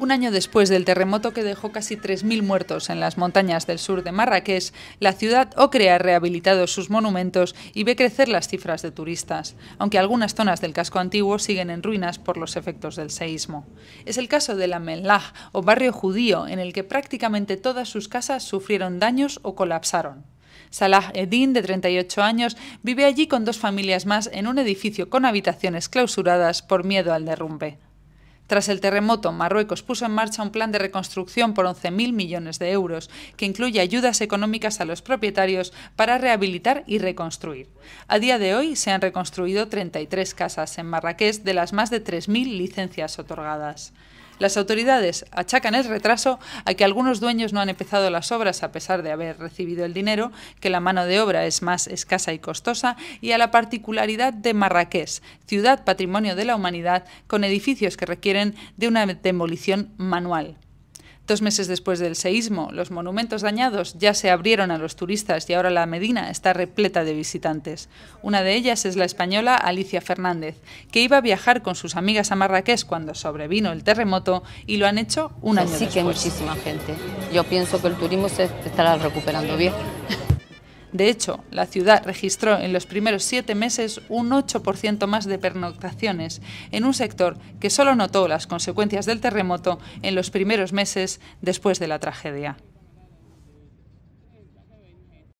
Un año después del terremoto que dejó casi 3.000 muertos en las montañas del sur de Marrakech, la ciudad ocre ha rehabilitado sus monumentos y ve crecer las cifras de turistas, aunque algunas zonas del casco antiguo siguen en ruinas por los efectos del seísmo. Es el caso de la Menlah, o barrio judío, en el que prácticamente todas sus casas sufrieron daños o colapsaron. Salah Eddin, de 38 años, vive allí con dos familias más en un edificio con habitaciones clausuradas por miedo al derrumbe. Tras el terremoto, Marruecos puso en marcha un plan de reconstrucción por 11.000 millones de euros, que incluye ayudas económicas a los propietarios para rehabilitar y reconstruir. A día de hoy se han reconstruido 33 casas en Marrakech de las más de 3.000 licencias otorgadas. Las autoridades achacan el retraso a que algunos dueños no han empezado las obras a pesar de haber recibido el dinero, que la mano de obra es más escasa y costosa, y a la particularidad de Marrakech, ciudad patrimonio de la humanidad, con edificios que requieren de una demolición manual. Dos meses después del seísmo, los monumentos dañados ya se abrieron a los turistas y ahora la Medina está repleta de visitantes. Una de ellas es la española Alicia Fernández, que iba a viajar con sus amigas a Marrakech cuando sobrevino el terremoto y lo han hecho un año después. que muchísima gente. Yo pienso que el turismo se estará recuperando bien. De hecho, la ciudad registró en los primeros siete meses un 8% más de pernoctaciones, en un sector que solo notó las consecuencias del terremoto en los primeros meses después de la tragedia.